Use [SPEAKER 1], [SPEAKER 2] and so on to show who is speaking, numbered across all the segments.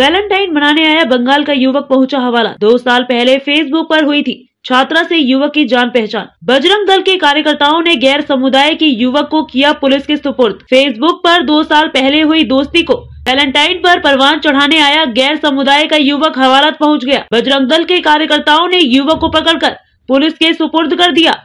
[SPEAKER 1] Valentine मनाने आया बंगाल का युवक पहुंचा हवाला दो साल पहले फेसबुक पर हुई थी छात्रा से युवक की जान पहचान बजरंग दल के कार्यकर्ताओं ने गैर समुदाय के युवक को किया पुलिस के सुपुर्द फेसबुक पर दो साल पहले हुई दोस्ती को वैलेंटाइन पर परवान चढ़ाने आया गैर समुदाय का युवक हवालात पहुंच गया बजरंग दल के कार्यकर्ताओं ने युवक को पकड़कर पुलिस के सुपुर्द कर दिया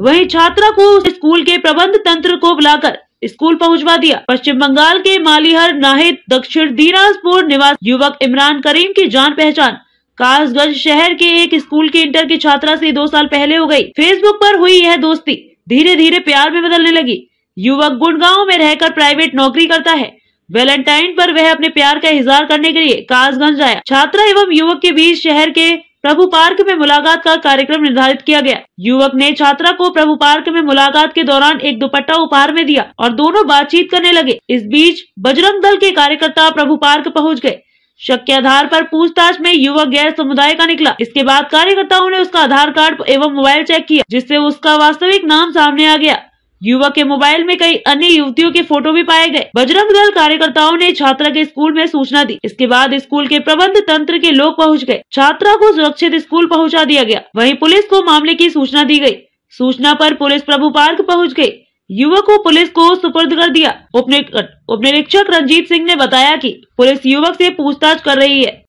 [SPEAKER 1] वही छात्रा को स्कूल के प्रबंध तंत्र को बुलाकर स्कूल पहुंचवा दिया पश्चिम बंगाल के मालीहर नाहिद दक्षिण दिनाजपुर निवास युवक इमरान करीम की जान पहचान कासगंज शहर के एक स्कूल के इंटर की छात्रा से दो साल पहले हो गई फेसबुक पर हुई यह दोस्ती धीरे धीरे प्यार में बदलने लगी युवक गुड़गांव में रहकर प्राइवेट नौकरी करता है वैलेंटाइन पर वह अपने प्यार का इजहार करने के लिए कासगंज आया छात्रा एवं युवक के बीच शहर के प्रभु पार्क में मुलाकात का कार्यक्रम निर्धारित किया गया युवक ने छात्रा को प्रभु पार्क में मुलाकात के दौरान एक दुपट्टा उपहार में दिया और दोनों बातचीत करने लगे इस बीच बजरंग दल के कार्यकर्ता प्रभु पार्क पहुंच गए शक के आधार पर पूछताछ में युवक गैर समुदाय का निकला इसके बाद कार्यकर्ताओं ने उसका आधार कार्ड एवं मोबाइल चेक किया जिससे उसका वास्तविक नाम सामने आ गया युवक के मोबाइल में कई अन्य युवतियों के फोटो भी पाए गए बजरंग दल कार्यकर्ताओं ने छात्रा के स्कूल में सूचना दी इसके बाद स्कूल के प्रबंध तंत्र के लोग पहुंच गए छात्रा को सुरक्षित स्कूल पहुंचा दिया गया वहीं पुलिस को मामले की सूचना दी गई सूचना पर पुलिस प्रभु पार्क पहुंच गयी युवक को पुलिस को सुपर्द कर दिया उप निरीक्षक रंजीत सिंह ने बताया की पुलिस युवक ऐसी पूछताछ कर रही है